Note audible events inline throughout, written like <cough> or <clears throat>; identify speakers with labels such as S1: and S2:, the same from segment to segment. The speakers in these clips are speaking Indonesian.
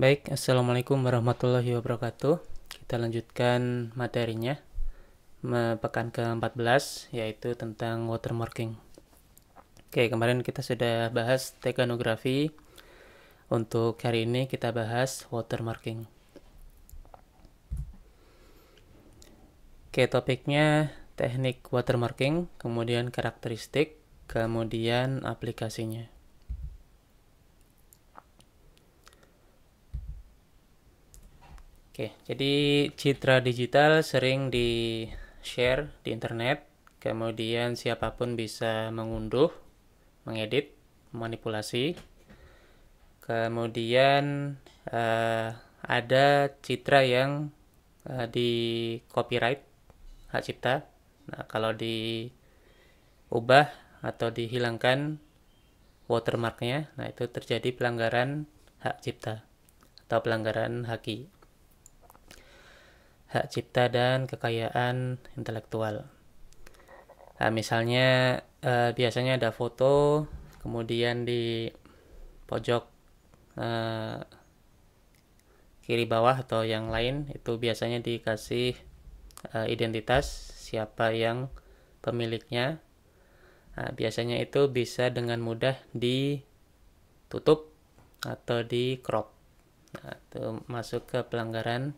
S1: Baik, Assalamualaikum warahmatullahi wabarakatuh. Kita lanjutkan materinya. Pekan ke-14, yaitu tentang watermarking. Oke, kemarin kita sudah bahas teganografi Untuk hari ini kita bahas watermarking. Oke, topiknya teknik watermarking, kemudian karakteristik, kemudian aplikasinya. Oke, jadi citra digital sering di-share di internet, kemudian siapapun bisa mengunduh, mengedit, manipulasi. Kemudian uh, ada citra yang uh, eh, di copyright, hak cipta. Nah, kalau diubah atau dihilangkan watermarknya, nah itu terjadi pelanggaran hak cipta atau pelanggaran haki hak cipta dan kekayaan intelektual. Nah, misalnya eh, biasanya ada foto, kemudian di pojok eh, kiri bawah atau yang lain itu biasanya dikasih eh, identitas siapa yang pemiliknya. Nah, biasanya itu bisa dengan mudah ditutup atau di crop. Nah, itu masuk ke pelanggaran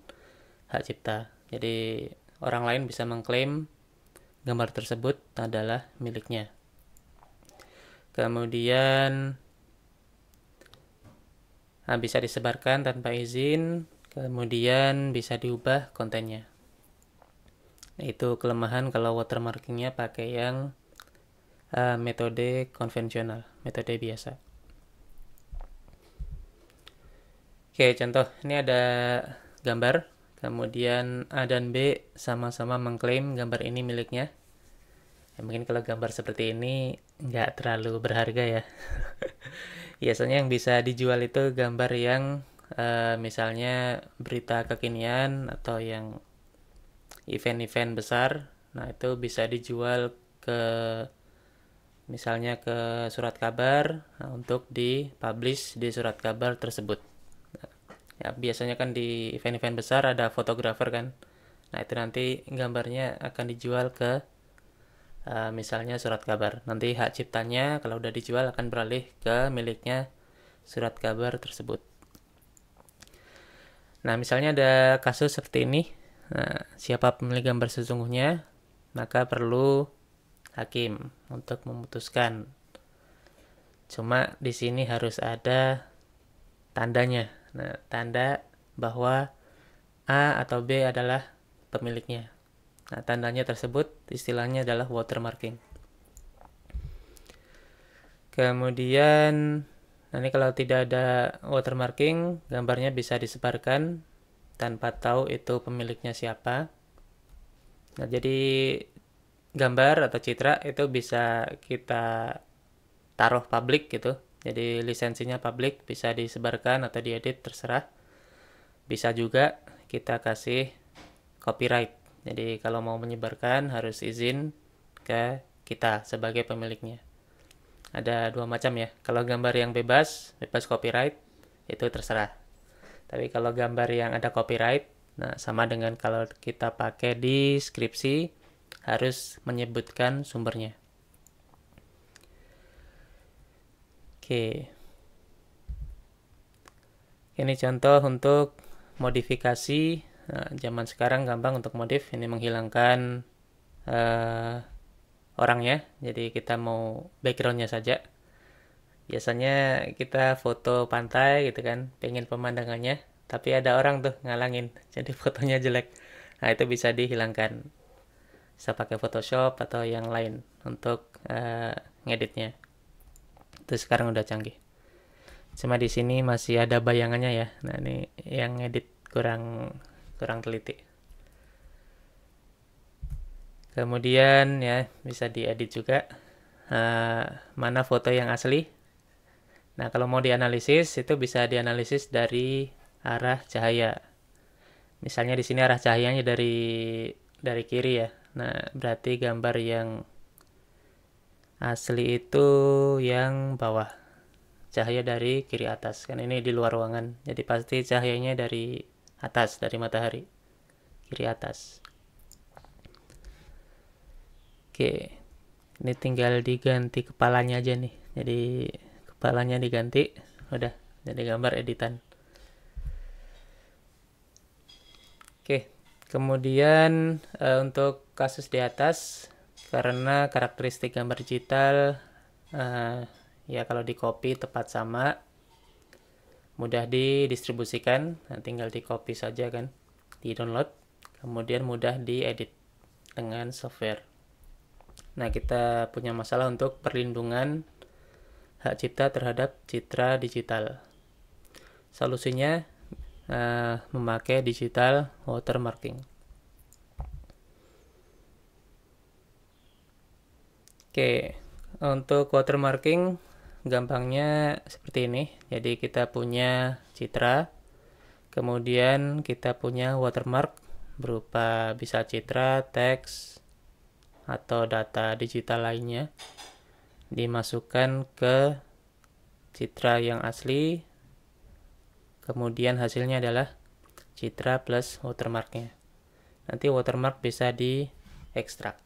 S1: hak cipta. Jadi orang lain bisa mengklaim gambar tersebut adalah miliknya. Kemudian nah, bisa disebarkan tanpa izin, kemudian bisa diubah kontennya. Itu kelemahan kalau watermarkingnya pakai yang uh, metode konvensional, metode biasa. Oke, contoh ini ada gambar Kemudian A dan B sama-sama mengklaim gambar ini miliknya. Ya, mungkin kalau gambar seperti ini nggak terlalu berharga ya. <laughs> Biasanya yang bisa dijual itu gambar yang uh, misalnya berita kekinian atau yang event-event besar. Nah itu bisa dijual ke misalnya ke surat kabar nah, untuk dipublish di surat kabar tersebut ya biasanya kan di event-event besar ada fotografer kan nah itu nanti gambarnya akan dijual ke uh, misalnya surat kabar nanti hak ciptanya kalau udah dijual akan beralih ke miliknya surat kabar tersebut nah misalnya ada kasus seperti ini nah, siapa pemilik gambar sesungguhnya maka perlu hakim untuk memutuskan cuma di sini harus ada tandanya Nah, tanda bahwa A atau B adalah pemiliknya. Nah, tandanya tersebut istilahnya adalah watermarking. Kemudian, nanti kalau tidak ada watermarking, gambarnya bisa disebarkan tanpa tahu itu pemiliknya siapa. Nah, jadi gambar atau citra itu bisa kita taruh publik gitu jadi lisensinya publik bisa disebarkan atau diedit terserah. Bisa juga kita kasih copyright. Jadi kalau mau menyebarkan harus izin ke kita sebagai pemiliknya. Ada dua macam ya. Kalau gambar yang bebas, bebas copyright itu terserah. Tapi kalau gambar yang ada copyright, nah sama dengan kalau kita pakai di skripsi harus menyebutkan sumbernya. Oke. Ini contoh untuk modifikasi. Nah, zaman sekarang gampang untuk modif. Ini menghilangkan uh, eh, orangnya. Jadi kita mau backgroundnya saja. Biasanya kita foto pantai gitu kan, pengen pemandangannya. Tapi ada orang tuh ngalangin, <laughs> jadi fotonya jelek. Nah itu bisa dihilangkan. Saya pakai Photoshop atau yang lain untuk uh, ngeditnya terus sekarang udah canggih cuma di sini masih ada bayangannya ya nah ini yang edit kurang kurang teliti kemudian ya bisa diedit juga uh, mana foto yang asli nah kalau mau dianalisis itu bisa dianalisis dari arah cahaya misalnya di sini arah cahayanya dari dari kiri ya nah berarti gambar yang asli itu yang bawah cahaya dari kiri atas kan ini di luar ruangan jadi pasti cahayanya dari atas dari matahari kiri atas oke ini tinggal diganti kepalanya aja nih jadi kepalanya diganti udah jadi gambar editan oke kemudian e, untuk kasus di atas karena karakteristik gambar digital uh, ya kalau di copy tepat sama mudah didistribusikan nah, tinggal di copy saja kan di download kemudian mudah diedit dengan software nah kita punya masalah untuk perlindungan hak cipta terhadap citra digital solusinya uh, memakai digital watermarking Oke, untuk watermarking gampangnya seperti ini. Jadi kita punya citra, kemudian kita punya watermark berupa bisa citra, teks, atau data digital lainnya. Dimasukkan ke citra yang asli, kemudian hasilnya adalah citra plus watermarknya. Nanti watermark bisa diekstrak.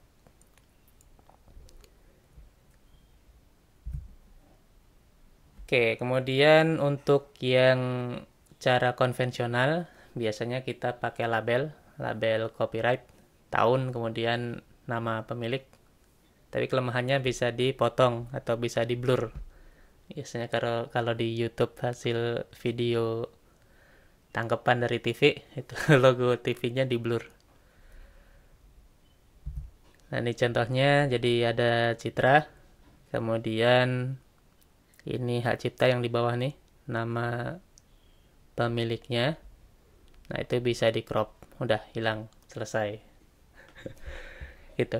S1: Oke, kemudian untuk yang cara konvensional biasanya kita pakai label, label copyright, tahun kemudian nama pemilik. Tapi kelemahannya bisa dipotong atau bisa di blur. Biasanya kalau kalau di YouTube hasil video tangkepan dari TV itu <laughs> logo TV-nya di blur. Nah, ini contohnya jadi ada citra, kemudian ini hak cipta yang di bawah nih nama pemiliknya nah itu bisa di crop udah hilang selesai <laughs> gitu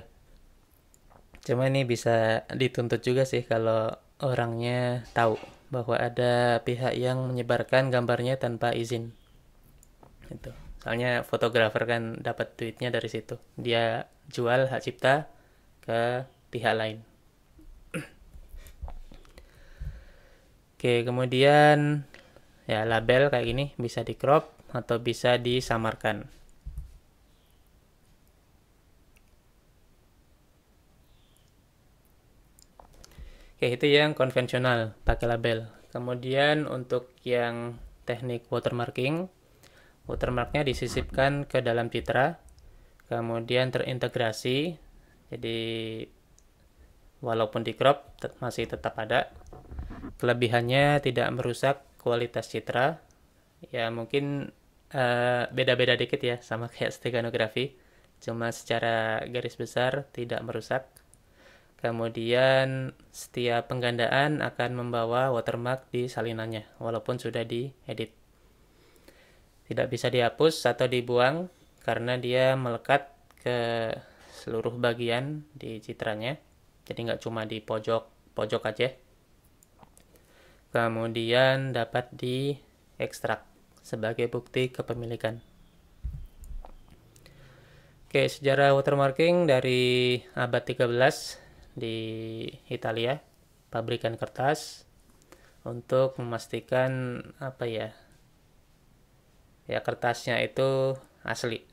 S1: cuma ini bisa dituntut juga sih kalau orangnya tahu bahwa ada pihak yang menyebarkan gambarnya tanpa izin Itu. soalnya fotografer kan dapat duitnya dari situ dia jual hak cipta ke pihak lain Oke, kemudian ya label kayak gini bisa di crop atau bisa disamarkan. Oke, itu yang konvensional, pakai label. Kemudian untuk yang teknik watermarking, watermarknya disisipkan ke dalam citra, kemudian terintegrasi, jadi walaupun di crop masih tetap ada. Kelebihannya tidak merusak kualitas citra. Ya mungkin eh, beda-beda uh, dikit ya sama <laughs> kayak steganografi. Cuma secara garis besar tidak merusak. Kemudian setiap penggandaan akan membawa watermark di salinannya walaupun sudah diedit. Tidak bisa dihapus atau dibuang karena dia melekat ke seluruh bagian di citranya. Jadi nggak cuma di pojok pojok aja kemudian dapat diekstrak sebagai bukti kepemilikan. Oke, sejarah watermarking dari abad 13 di Italia, pabrikan kertas untuk memastikan apa ya? Ya, kertasnya itu asli.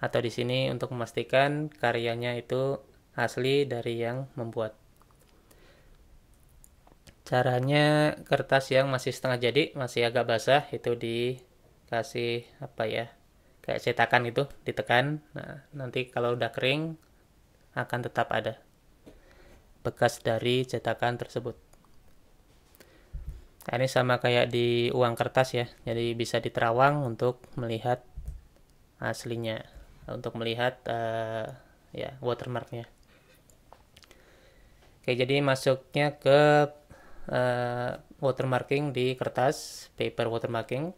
S1: Atau di sini untuk memastikan karyanya itu asli dari yang membuat. Caranya kertas yang masih setengah jadi, masih agak basah itu dikasih apa ya? Kayak cetakan itu ditekan. Nah, nanti kalau udah kering akan tetap ada bekas dari cetakan tersebut. Nah, ini sama kayak di uang kertas ya, jadi bisa diterawang untuk melihat aslinya, untuk melihat uh, ya watermarknya. Oke, jadi masuknya ke uh, watermarking di kertas paper watermarking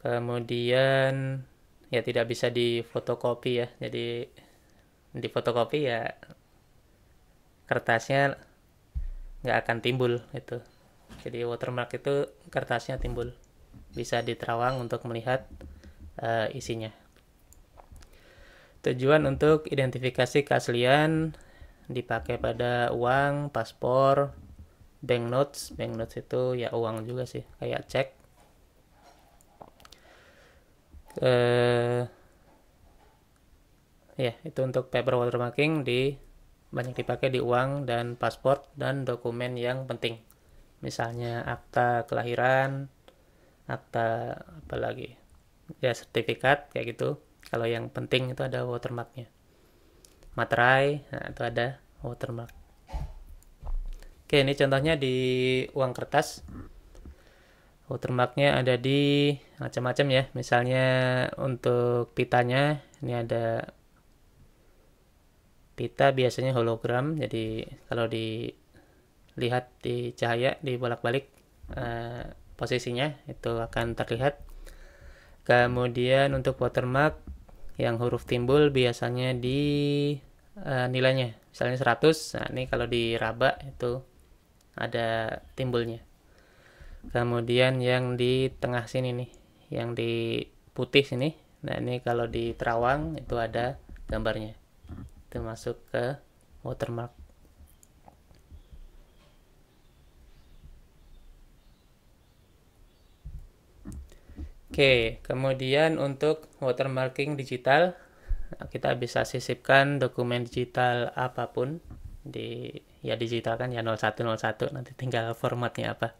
S1: kemudian ya tidak bisa di fotokopi ya jadi di fotokopi ya kertasnya nggak akan timbul itu jadi watermark itu kertasnya timbul bisa diterawang untuk melihat uh, isinya tujuan untuk identifikasi keaslian dipakai pada uang, paspor, bank notes bank notes itu ya uang juga sih kayak cek eh ya itu untuk paper watermarking di banyak dipakai di uang dan paspor dan dokumen yang penting misalnya akta kelahiran akta apa lagi ya sertifikat kayak gitu kalau yang penting itu ada watermarknya materai nah, itu ada watermark Oke, ini contohnya di uang kertas. Watermarknya ada di macam-macam ya. Misalnya untuk pitanya, ini ada pita biasanya hologram. Jadi kalau dilihat di cahaya, di bolak-balik eh, posisinya itu akan terlihat. Kemudian untuk watermark yang huruf timbul biasanya di eh, nilainya. Misalnya 100, nah ini kalau diraba itu ada timbulnya kemudian yang di tengah sini nih yang di putih sini nah ini kalau di terawang itu ada gambarnya itu masuk ke watermark Oke, kemudian untuk watermarking digital, kita bisa sisipkan dokumen digital apapun di ya digital kan ya 0101 nanti tinggal formatnya apa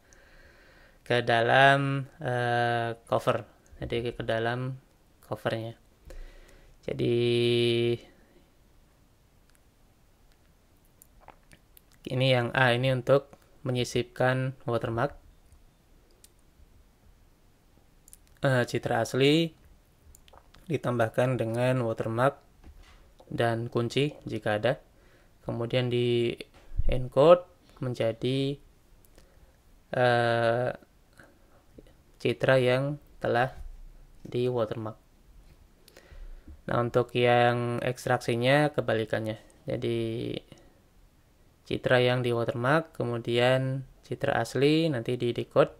S1: ke dalam uh, cover jadi ke dalam covernya jadi ini yang A ini untuk menyisipkan watermark uh, citra asli ditambahkan dengan watermark dan kunci jika ada kemudian di encode menjadi uh, citra yang telah di watermark. Nah, untuk yang ekstraksinya kebalikannya. Jadi citra yang di watermark kemudian citra asli nanti di decode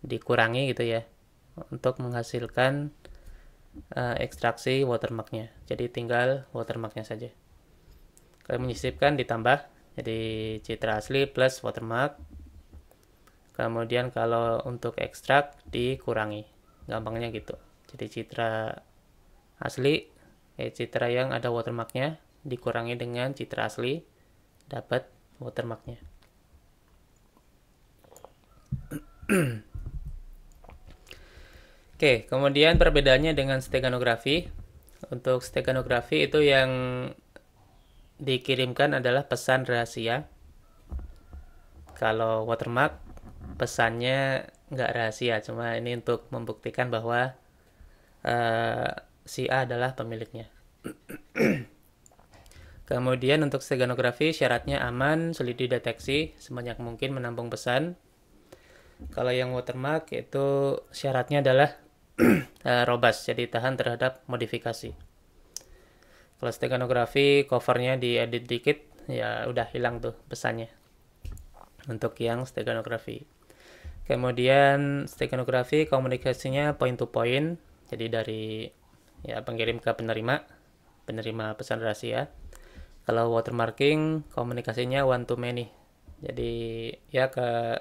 S1: dikurangi gitu ya untuk menghasilkan uh, ekstraksi watermarknya. Jadi tinggal watermarknya saja. Kalau menyisipkan ditambah jadi citra asli plus watermark kemudian kalau untuk ekstrak dikurangi gampangnya gitu jadi citra asli eh, citra yang ada watermarknya dikurangi dengan citra asli dapat watermarknya Oke, kemudian perbedaannya dengan steganografi. Untuk steganografi itu yang dikirimkan adalah pesan rahasia. Kalau watermark pesannya nggak rahasia, cuma ini untuk membuktikan bahwa uh, si A adalah pemiliknya. <clears throat> Kemudian untuk steganografi syaratnya aman, sulit dideteksi, sebanyak mungkin menampung pesan. Kalau yang watermark itu syaratnya adalah uh, <clears throat> eh, robust, jadi tahan terhadap modifikasi. Kalau steganografi covernya diedit dikit ya udah hilang tuh pesannya. Untuk yang steganografi. Kemudian steganografi komunikasinya point to point, jadi dari ya pengirim ke penerima, penerima pesan rahasia. Kalau watermarking komunikasinya one to many. Jadi ya ke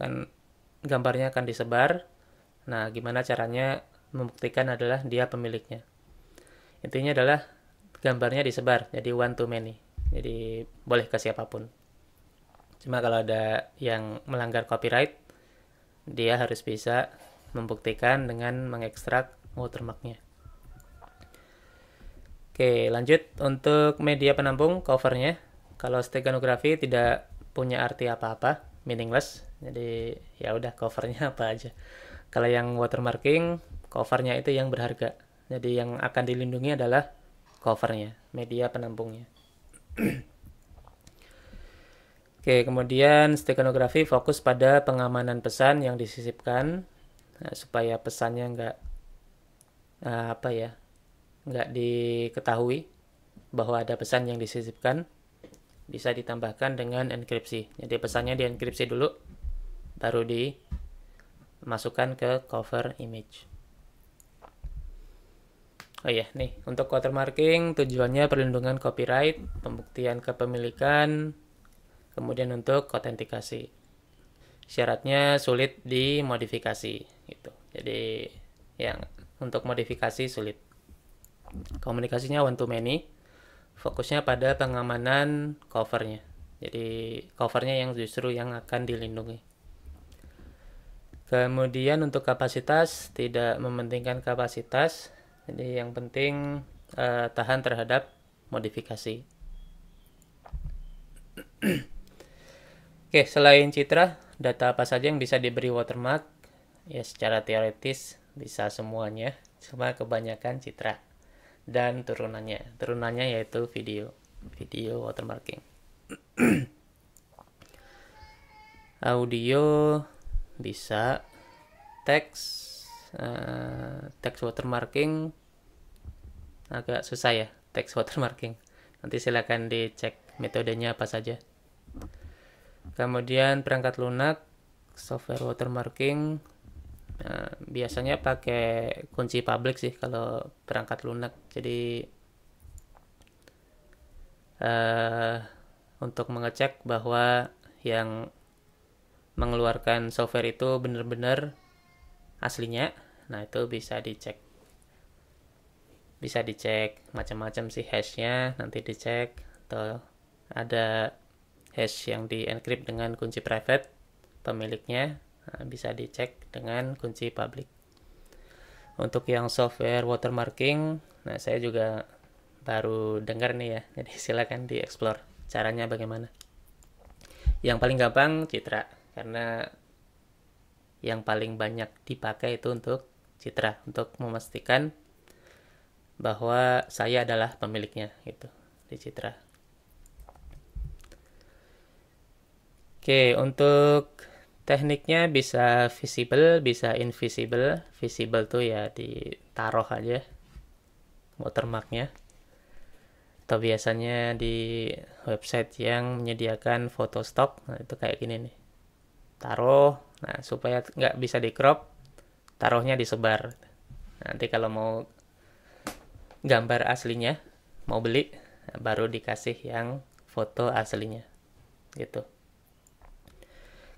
S1: kan gambarnya akan disebar. Nah, gimana caranya membuktikan adalah dia pemiliknya. Intinya adalah gambarnya disebar jadi one to many jadi boleh ke siapapun cuma kalau ada yang melanggar copyright dia harus bisa membuktikan dengan mengekstrak watermarknya oke lanjut untuk media penampung covernya kalau steganografi tidak punya arti apa-apa meaningless jadi ya udah covernya <laughs> apa aja kalau yang watermarking covernya itu yang berharga jadi yang akan dilindungi adalah covernya, media penampungnya. <clears throat> Oke, kemudian stekanografi fokus pada pengamanan pesan yang disisipkan eh, supaya pesannya nggak eh, apa ya, nggak diketahui bahwa ada pesan yang disisipkan. Bisa ditambahkan dengan enkripsi. Jadi pesannya dienkripsi dulu, baru dimasukkan ke cover image. Oh iya, nih untuk watermarking tujuannya perlindungan copyright, pembuktian kepemilikan, kemudian untuk autentikasi. Syaratnya sulit dimodifikasi gitu. Jadi yang untuk modifikasi sulit. Komunikasinya one to many, fokusnya pada pengamanan covernya. Jadi covernya yang justru yang akan dilindungi. Kemudian untuk kapasitas tidak mementingkan kapasitas, jadi yang penting uh, tahan terhadap modifikasi. Oke, selain citra, data apa saja yang bisa diberi watermark? Ya secara teoretis bisa semuanya, cuma kebanyakan citra dan turunannya. Turunannya yaitu video, video watermarking. Audio bisa teks uh, eh, text watermarking agak susah ya text watermarking nanti silahkan dicek metodenya apa saja kemudian perangkat lunak software watermarking uh, biasanya pakai kunci public sih kalau perangkat lunak jadi uh, untuk mengecek bahwa yang mengeluarkan software itu benar-benar aslinya nah itu bisa dicek bisa dicek macam-macam sih hashnya nanti dicek atau ada hash yang di encrypt dengan kunci private pemiliknya nah, bisa dicek dengan kunci public untuk yang software watermarking nah saya juga baru dengar nih ya jadi <laughs> silakan di explore caranya bagaimana yang paling gampang citra karena yang paling banyak dipakai itu untuk Citra untuk memastikan bahwa saya adalah pemiliknya gitu di Citra. Oke, untuk tekniknya bisa visible, bisa invisible. Visible tuh ya ditaruh aja watermarknya atau biasanya di website yang menyediakan foto stock nah itu kayak gini nih taruh nah supaya nggak bisa di crop taruhnya disebar nanti kalau mau gambar aslinya mau beli baru dikasih yang foto aslinya gitu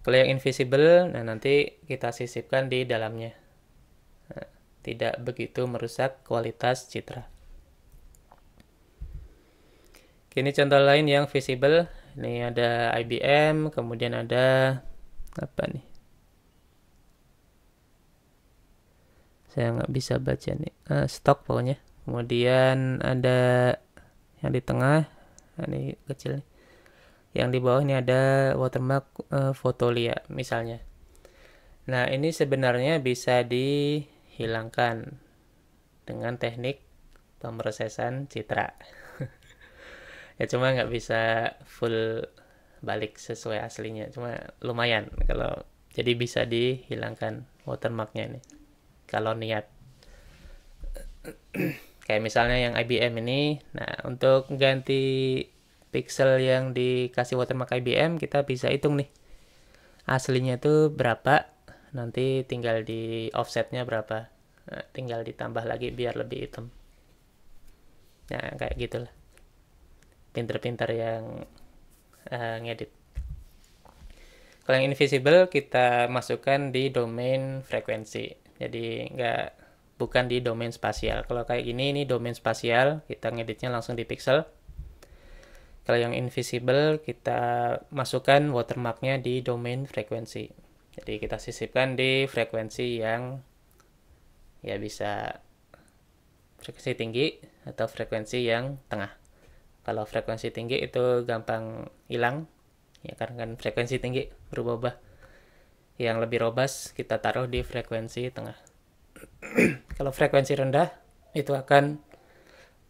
S1: kalau yang invisible nah nanti kita sisipkan di dalamnya nah, tidak begitu merusak kualitas citra ini contoh lain yang visible ini ada IBM kemudian ada apa nih saya nggak bisa baca nih uh, stok pokoknya kemudian ada yang di tengah ini kecil nih. yang di bawah ini ada watermark uh, fotolia misalnya nah ini sebenarnya bisa dihilangkan dengan teknik pemrosesan citra <laughs> ya cuma nggak bisa full balik sesuai aslinya cuma lumayan kalau jadi bisa dihilangkan watermarknya ini kalau niat kayak misalnya yang IBM ini nah untuk ganti pixel yang dikasih watermark IBM kita bisa hitung nih aslinya itu berapa nanti tinggal di offsetnya berapa nah, tinggal ditambah lagi biar lebih hitam nah kayak gitulah pinter-pinter yang uh, ngedit kalau yang invisible kita masukkan di domain frekuensi jadi nggak bukan di domain spasial kalau kayak gini ini domain spasial kita ngeditnya langsung di pixel kalau yang invisible kita masukkan watermarknya di domain frekuensi jadi kita sisipkan di frekuensi yang ya bisa frekuensi tinggi atau frekuensi yang tengah kalau frekuensi tinggi itu gampang hilang ya karena kan frekuensi tinggi berubah-ubah yang lebih robas kita taruh di frekuensi tengah. <clears throat> Kalau frekuensi rendah itu akan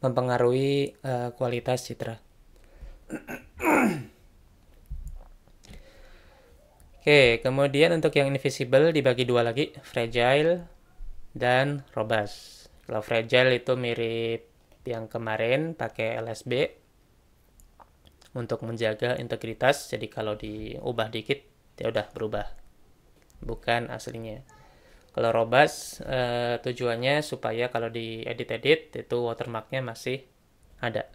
S1: mempengaruhi uh, kualitas citra. <clears throat> Oke, kemudian untuk yang invisible dibagi dua lagi, fragile dan robust. Kalau fragile itu mirip yang kemarin pakai LSB untuk menjaga integritas. Jadi kalau diubah dikit, ya udah berubah bukan aslinya. Kalau robust eh, tujuannya supaya kalau di edit-edit itu watermarknya masih ada.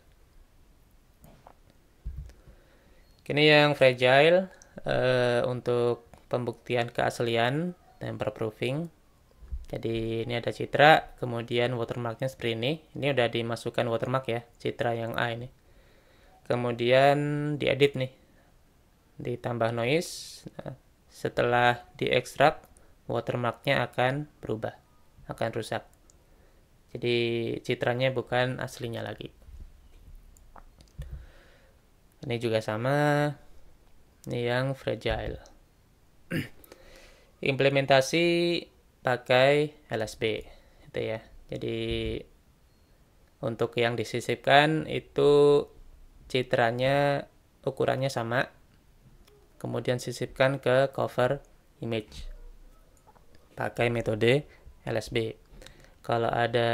S1: Ini yang fragile eh, untuk pembuktian keaslian temper proofing. Jadi ini ada citra, kemudian watermarknya seperti ini. Ini udah dimasukkan watermark ya, citra yang A ini. Kemudian diedit nih, ditambah noise. Nah, setelah diekstrak watermarknya akan berubah, akan rusak. Jadi citranya bukan aslinya lagi. Ini juga sama. Ini yang fragile. <clears throat> Implementasi pakai LSB itu ya. Jadi untuk yang disisipkan itu citranya ukurannya sama kemudian sisipkan ke cover image pakai metode LSB. Kalau ada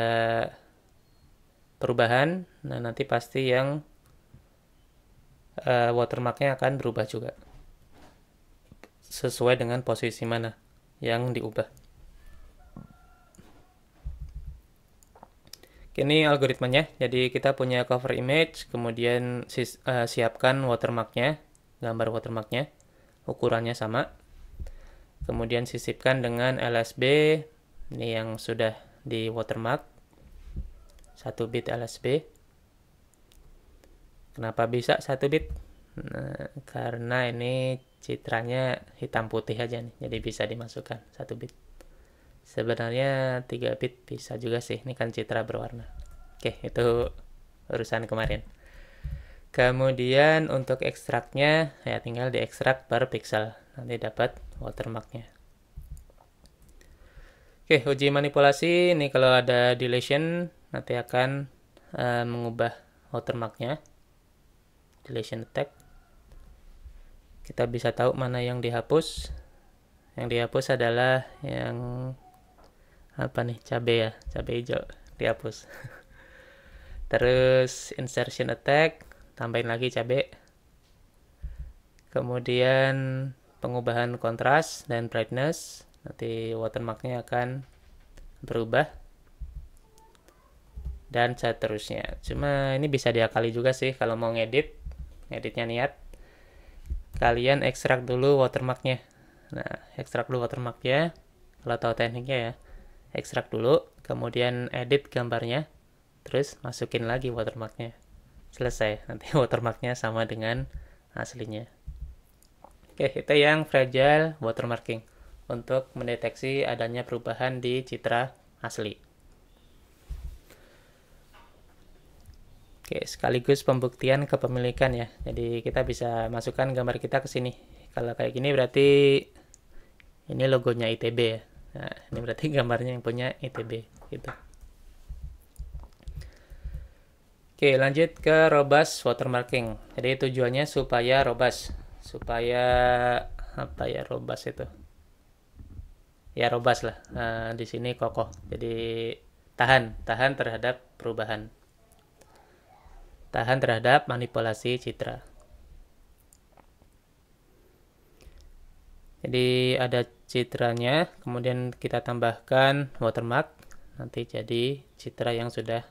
S1: perubahan, nah nanti pasti yang uh, watermarknya akan berubah juga sesuai dengan posisi mana yang diubah. Ini algoritmanya, jadi kita punya cover image, kemudian sis, uh, siapkan watermarknya, gambar watermarknya ukurannya sama. Kemudian sisipkan dengan LSB, ini yang sudah di watermark, 1 bit LSB. Kenapa bisa 1 bit? Nah, karena ini citranya hitam putih aja nih, jadi bisa dimasukkan 1 bit. Sebenarnya 3 bit bisa juga sih, ini kan citra berwarna. Oke, itu urusan kemarin. Kemudian untuk ekstraknya, ya tinggal diekstrak per pixel. Nanti dapat watermarknya. Oke, uji manipulasi. Ini kalau ada deletion, nanti akan uh, mengubah watermarknya. Deletion attack. Kita bisa tahu mana yang dihapus. Yang dihapus adalah yang apa nih cabe ya cabe hijau dihapus <laughs> terus insertion attack tambahin lagi cabai kemudian pengubahan kontras dan brightness nanti watermarknya akan berubah dan seterusnya cuma ini bisa diakali juga sih kalau mau ngedit editnya niat kalian ekstrak dulu watermarknya nah ekstrak dulu watermarknya kalau tahu tekniknya ya ekstrak dulu kemudian edit gambarnya terus masukin lagi watermarknya selesai <laughs> nanti watermarknya sama dengan aslinya oke itu yang fragile watermarking untuk mendeteksi adanya perubahan di citra asli oke sekaligus pembuktian kepemilikan ya jadi kita bisa masukkan gambar kita ke sini kalau kayak gini berarti ini logonya ITB ya nah, ini berarti <laughs> gambarnya yang punya ITB gitu Oke, lanjut ke robust watermarking. Jadi tujuannya supaya robust, supaya apa ya robust itu? Ya robust lah. Nah, di sini kokoh. Jadi tahan, tahan terhadap perubahan. Tahan terhadap manipulasi citra. Jadi ada citranya, kemudian kita tambahkan watermark, nanti jadi citra yang sudah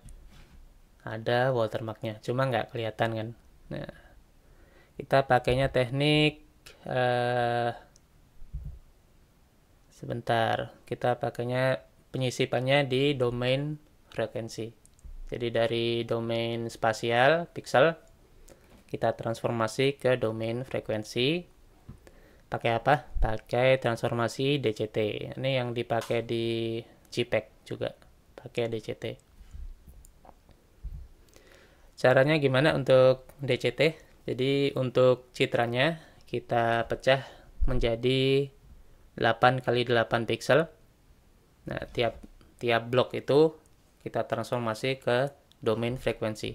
S1: ada watermarknya cuma nggak kelihatan kan nah kita pakainya teknik eh, sebentar kita pakainya penyisipannya di domain frekuensi jadi dari domain spasial pixel kita transformasi ke domain frekuensi pakai apa pakai transformasi DCT ini yang dipakai di JPEG juga pakai DCT Caranya gimana untuk DCT? Jadi untuk citranya kita pecah menjadi 8 kali 8 pixel. Nah, tiap tiap blok itu kita transformasi ke domain frekuensi.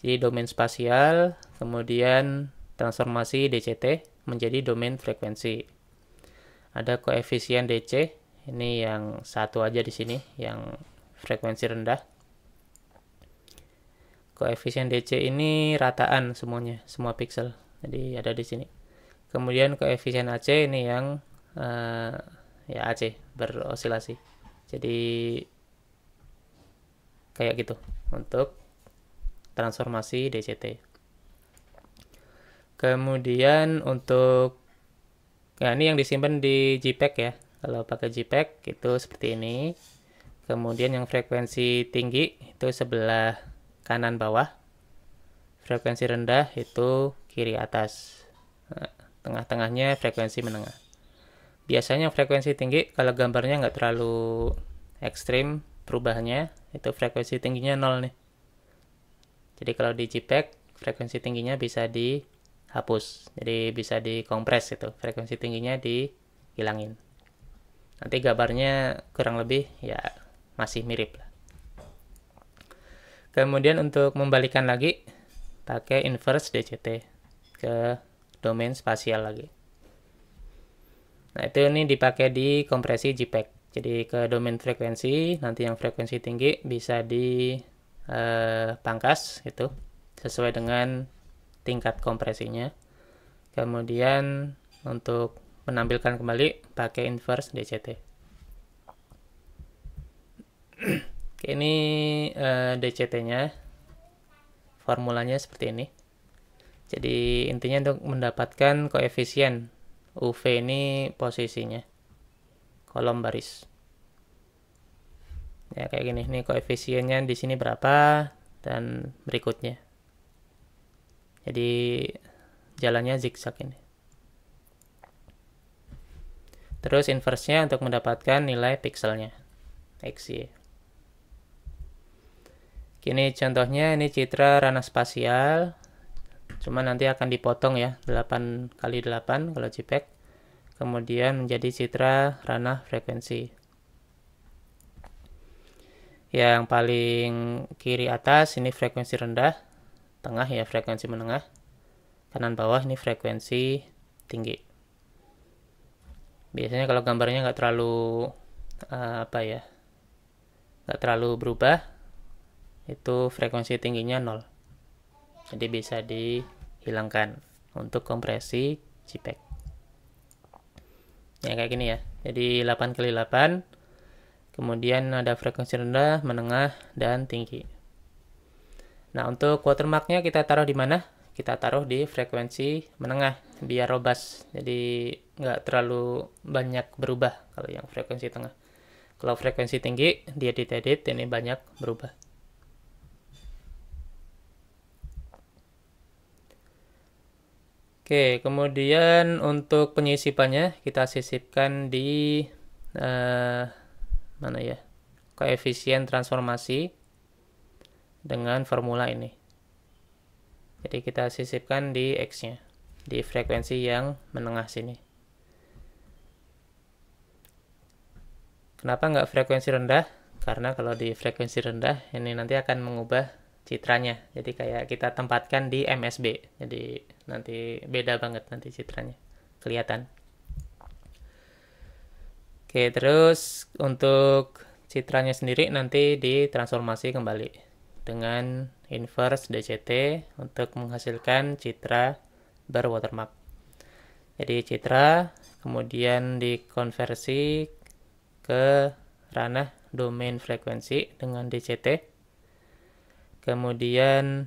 S1: Jadi domain spasial, kemudian transformasi DCT menjadi domain frekuensi. Ada koefisien DC, ini yang satu aja di sini, yang frekuensi rendah. Koefisien DC ini rataan semuanya, semua pixel. Jadi ada di sini. Kemudian koefisien AC ini yang uh, ya AC berosilasi. Jadi kayak gitu untuk transformasi DCT. Kemudian untuk ya ini yang disimpan di JPEG ya. Kalau pakai JPEG itu seperti ini. Kemudian yang frekuensi tinggi itu sebelah kanan bawah frekuensi rendah itu kiri atas eh, tengah-tengahnya frekuensi menengah biasanya frekuensi tinggi kalau gambarnya nggak terlalu ekstrim perubahannya itu frekuensi tingginya nol nih jadi kalau di JPEG frekuensi tingginya bisa dihapus jadi bisa dikompres itu frekuensi tingginya dihilangin nanti gambarnya kurang lebih ya masih mirip lah Kemudian untuk membalikan lagi, pakai inverse DCT ke domain spasial lagi. Nah, itu ini dipakai di kompresi JPEG. Jadi ke domain frekuensi, nanti yang frekuensi tinggi bisa dipangkas eh, itu sesuai dengan tingkat kompresinya. Kemudian untuk menampilkan kembali pakai inverse DCT. Oke, ini uh, eh, DCT-nya. Formulanya seperti ini. Jadi intinya untuk mendapatkan koefisien UV ini posisinya. Kolom baris. Ya kayak gini, ini koefisiennya di sini berapa dan berikutnya. Jadi jalannya zigzag ini. Terus inversnya untuk mendapatkan nilai pikselnya. XY kini contohnya ini citra ranah spasial. Cuma nanti akan dipotong ya 8 kali 8 kalau JPEG. Kemudian menjadi citra ranah frekuensi. Yang paling kiri atas ini frekuensi rendah, tengah ya frekuensi menengah. Kanan bawah ini frekuensi tinggi. Biasanya kalau gambarnya nggak terlalu eh, apa ya, nggak terlalu berubah, itu frekuensi tingginya 0 jadi bisa dihilangkan untuk kompresi JPEG ya kayak gini ya jadi 8 kali 8 kemudian ada frekuensi rendah menengah dan tinggi nah untuk watermarknya kita taruh di mana kita taruh di frekuensi menengah biar robas jadi nggak terlalu banyak berubah kalau yang frekuensi tengah kalau frekuensi tinggi dia edit ini banyak berubah Oke, kemudian untuk penyisipannya kita sisipkan di uh, mana ya? koefisien transformasi dengan formula ini. Jadi kita sisipkan di x-nya, di frekuensi yang menengah sini. Kenapa nggak frekuensi rendah? Karena kalau di frekuensi rendah, ini nanti akan mengubah citranya. Jadi kayak kita tempatkan di MSB. Jadi nanti beda banget nanti citranya. Kelihatan. Oke, terus untuk citranya sendiri nanti ditransformasi kembali dengan inverse DCT untuk menghasilkan citra berwatermark. Jadi citra kemudian dikonversi ke ranah domain frekuensi dengan DCT kemudian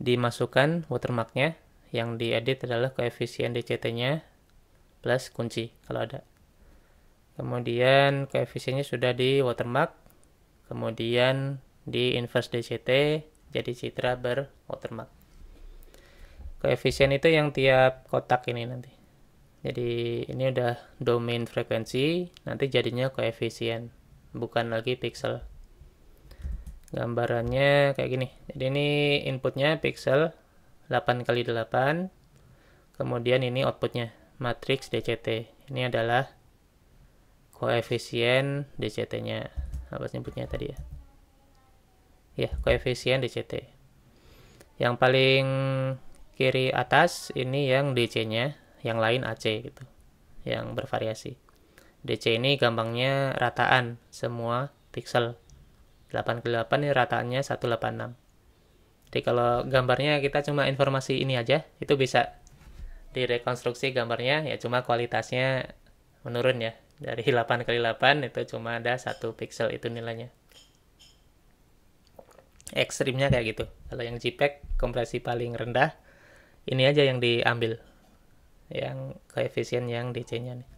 S1: dimasukkan watermarknya yang diedit adalah koefisien DCT-nya plus kunci kalau ada kemudian koefisiennya sudah di watermark kemudian di inverse DCT jadi citra ber watermark koefisien itu yang tiap kotak ini nanti jadi ini udah domain frekuensi nanti jadinya koefisien bukan lagi pixel gambarannya kayak gini jadi ini inputnya pixel 8 kali 8 kemudian ini outputnya matrix DCT ini adalah koefisien DCT nya apa sebutnya tadi ya ya koefisien DCT yang paling kiri atas ini yang DC nya yang lain AC gitu yang bervariasi DC ini gampangnya rataan semua pixel 8 kali 8 ini rataannya 186 jadi kalau gambarnya kita cuma informasi ini aja itu bisa direkonstruksi gambarnya ya cuma kualitasnya menurun ya dari 8 <laughs> kali 8 itu cuma ada satu pixel itu nilainya ekstrimnya kayak gitu kalau yang JPEG kompresi paling rendah ini aja yang diambil yang koefisien yang DC nya nih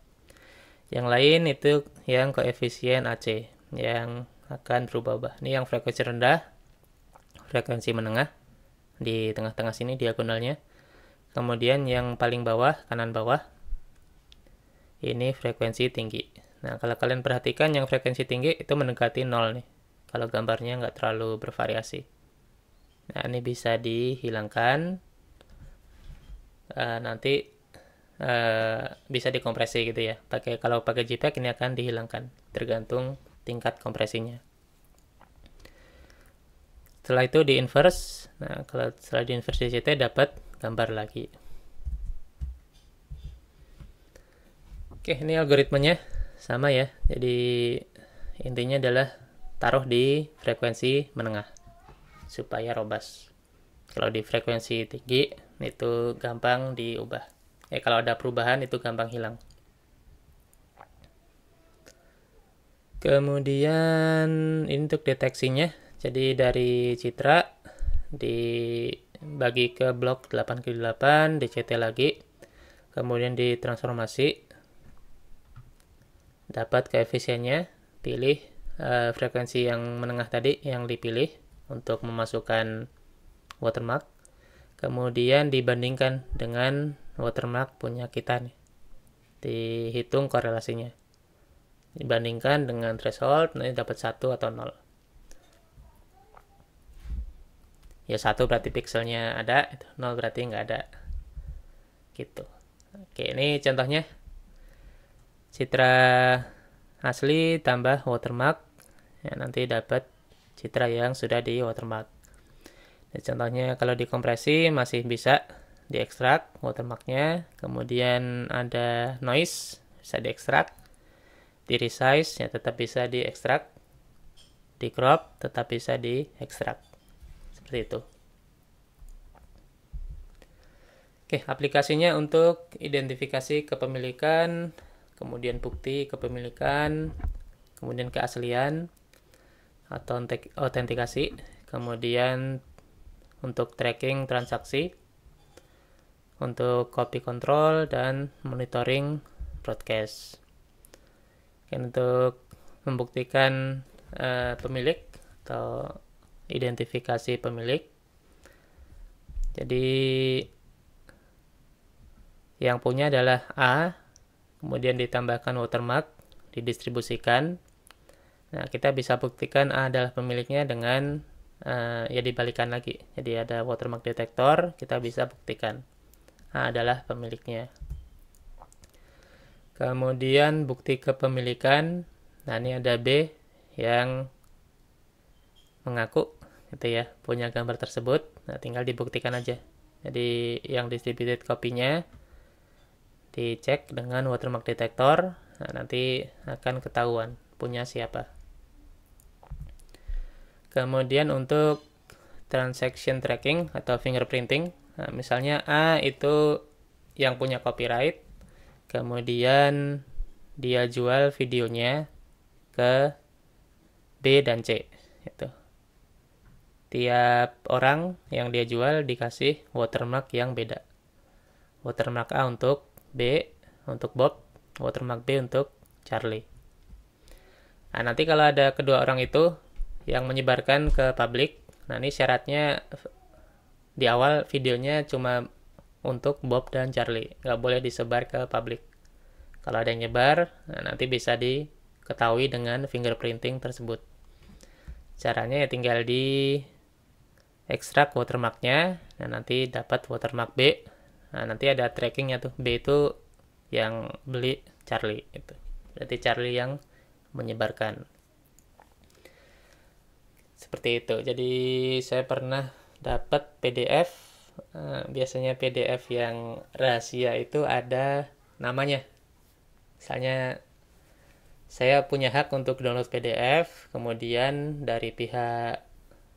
S1: yang lain itu yang koefisien AC yang akan berubah-ubah. Ini yang frekuensi rendah, frekuensi menengah di tengah-tengah sini diagonalnya. Kemudian yang paling bawah, kanan bawah, ini frekuensi tinggi. Nah, kalau kalian perhatikan yang frekuensi tinggi itu mendekati nol nih. Kalau gambarnya nggak terlalu bervariasi. Nah, ini bisa dihilangkan. Uh, nanti uh, bisa dikompresi gitu ya. Pakai kalau pakai JPEG ini akan dihilangkan, tergantung tingkat kompresinya. Setelah itu di inverse, nah kalau setelah di inverse DCT dapat gambar lagi. Oke, ini algoritmanya sama ya. Jadi intinya adalah taruh di frekuensi menengah supaya robas. Kalau di frekuensi tinggi itu gampang diubah. Eh kalau ada perubahan itu gampang hilang. Kemudian ini untuk deteksinya. Jadi dari citra dibagi ke blok 8x8, DCT lagi. Kemudian ditransformasi. Dapat koefisiennya, pilih e, frekuensi yang menengah tadi yang dipilih untuk memasukkan watermark. Kemudian dibandingkan dengan watermark punya kita nih. Dihitung korelasinya dibandingkan dengan threshold nanti dapat satu atau nol ya satu berarti pixelnya ada nol berarti nggak ada gitu oke ini contohnya citra asli tambah watermark ya, nanti dapat citra yang sudah di watermark contohnya kalau dikompresi masih bisa diekstrak watermarknya kemudian ada noise bisa diekstrak di resize ya tetap bisa di extract di crop tetap bisa di extract seperti itu Oke, aplikasinya untuk identifikasi kepemilikan, kemudian bukti kepemilikan, kemudian keaslian atau autentikasi, kemudian untuk tracking transaksi, untuk copy control dan monitoring broadcast mungkin untuk membuktikan uh, pemilik atau identifikasi pemilik. Jadi yang punya adalah A, kemudian ditambahkan watermark, didistribusikan. Nah, kita bisa buktikan A adalah pemiliknya dengan uh, ya dibalikan lagi. Jadi ada watermark detektor, kita bisa buktikan A adalah pemiliknya. Kemudian bukti kepemilikan. Nah, ini ada B yang mengaku gitu ya, punya gambar tersebut. Nah, tinggal dibuktikan aja. Jadi yang distributed kopinya dicek dengan watermark detector. Nah, nanti akan ketahuan punya siapa. Kemudian untuk transaction tracking atau fingerprinting, nah, misalnya A itu yang punya copyright, kemudian dia jual videonya ke B dan C itu tiap orang yang dia jual dikasih watermark yang beda watermark A untuk B untuk Bob watermark B untuk Charlie nah nanti kalau ada kedua orang itu yang menyebarkan ke publik nah ini syaratnya di awal videonya cuma untuk Bob dan Charlie. Nggak boleh disebar ke publik. Kalau ada yang nyebar, nah nanti bisa diketahui dengan fingerprinting tersebut. Caranya ya tinggal di ekstrak watermarknya, nah nanti dapat watermark B. Nah nanti ada trackingnya tuh, B itu yang beli Charlie itu. Berarti Charlie yang menyebarkan. Seperti itu. Jadi saya pernah dapat PDF Eh, biasanya PDF yang rahasia itu ada namanya. Misalnya saya punya hak untuk download PDF, kemudian dari pihak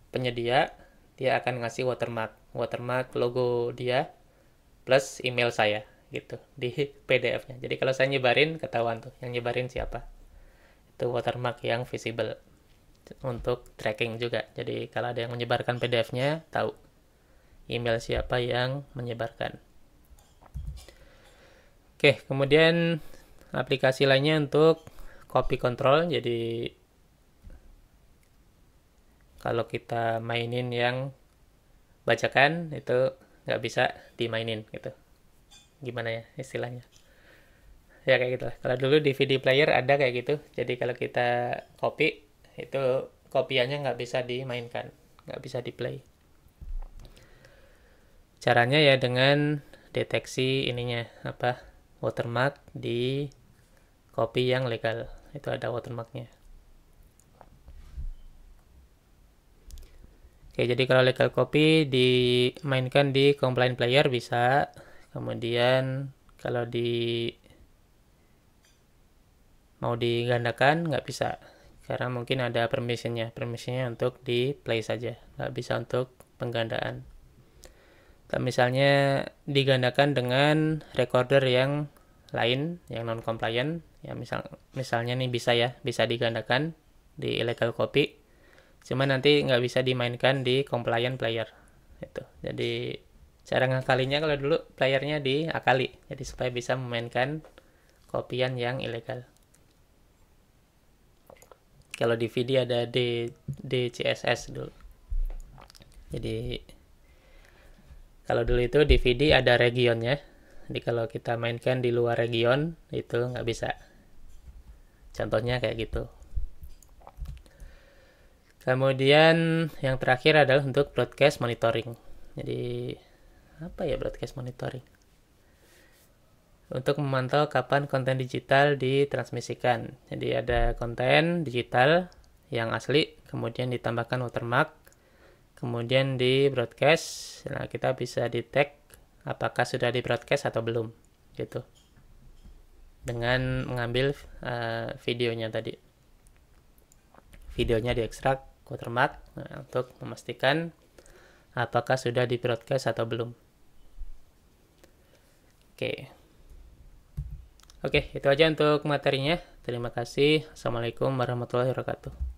S1: penyedia dia akan ngasih watermark, watermark logo dia plus email saya gitu di PDF-nya. Jadi kalau saya nyebarin ketahuan tuh yang nyebarin siapa. Itu watermark yang visible untuk tracking juga. Jadi kalau ada yang menyebarkan PDF-nya tahu email siapa yang menyebarkan. Oke, kemudian aplikasi lainnya untuk copy control. Jadi kalau kita mainin yang bacakan itu nggak bisa dimainin gitu. Gimana ya istilahnya? Ya kayak gitu Kalau dulu DVD player ada kayak gitu. Jadi kalau kita copy itu kopiannya nggak bisa dimainkan, nggak bisa di play. Caranya ya dengan deteksi ininya apa watermark di kopi yang legal. Itu ada watermarknya. Oke, jadi kalau legal copy dimainkan di compliant player bisa. Kemudian kalau di mau digandakan nggak bisa karena mungkin ada permissionnya permissionnya untuk di play saja nggak bisa untuk penggandaan misalnya digandakan dengan recorder yang lain yang non compliant ya misal misalnya nih bisa ya bisa digandakan di illegal copy cuma nanti nggak bisa dimainkan di compliant player itu jadi cara ngakalinya kalau dulu playernya diakali jadi supaya bisa memainkan kopian yang ilegal kalau DVD ada D, DCSS dulu jadi kalau dulu itu DVD ada regionnya. Jadi kalau kita mainkan di luar region itu nggak bisa. Contohnya kayak gitu. Kemudian yang terakhir adalah untuk broadcast monitoring. Jadi apa ya broadcast monitoring? Untuk memantau kapan konten digital ditransmisikan. Jadi ada konten digital yang asli, kemudian ditambahkan watermark kemudian di broadcast nah kita bisa di apakah sudah di broadcast atau belum gitu dengan mengambil uh, eh, videonya tadi videonya diekstrak watermark nah, untuk memastikan apakah sudah di broadcast atau belum oke oke itu aja untuk materinya terima kasih assalamualaikum warahmatullahi wabarakatuh